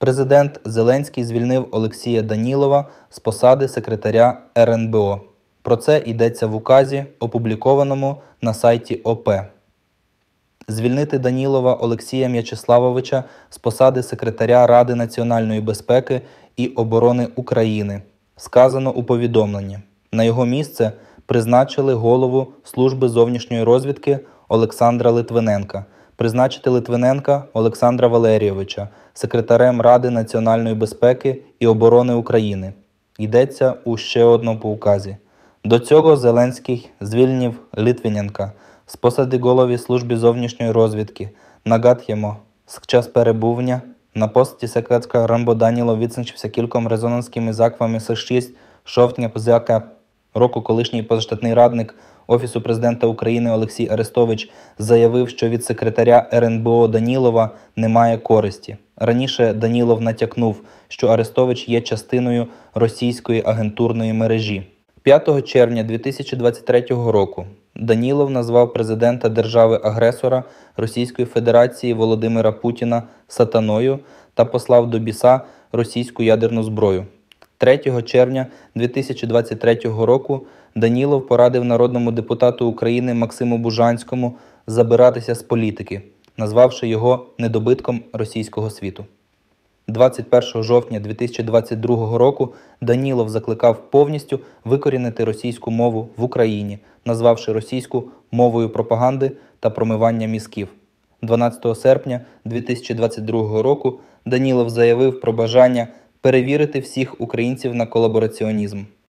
Президент Зеленський звільнив Олексія Данілова з посади секретаря РНБО. Про це йдеться в указі, опублікованому на сайті ОП. Звільнити Данілова Олексія М'ячеславовича з посади секретаря Ради національної безпеки і оборони України. Сказано у повідомленні. На його місце призначили голову Служби зовнішньої розвідки Олександра Литвиненка. Призначити Литвиненка Олександра Валерійовича, секретарем Ради національної безпеки і оборони України. Йдеться у ще одному указі. До цього Зеленський звільнив Литвиненка з посади голови служби зовнішньої розвідки. Нагадємо, з час перебування на пості секретарка Рамбо Даніло відзначився кільком резонансними заквами с 6 жовтня позяка року колишній позаштатний радник Офісу президента України Олексій Арестович заявив, що від секретаря РНБО Данілова немає користі. Раніше Данілов натякнув, що Арестович є частиною російської агентурної мережі. 5 червня 2023 року Данілов назвав президента держави-агресора Російської Федерації Володимира Путіна сатаною та послав до біса російську ядерну зброю. 3 червня 2023 року Данілов порадив народному депутату України Максиму Бужанському забиратися з політики, назвавши його недобитком російського світу. 21 жовтня 2022 року Данілов закликав повністю викорінити російську мову в Україні, назвавши російську мовою пропаганди та промивання мізків. 12 серпня 2022 року Данілов заявив про бажання перевірити всіх українців на колабораціонізм.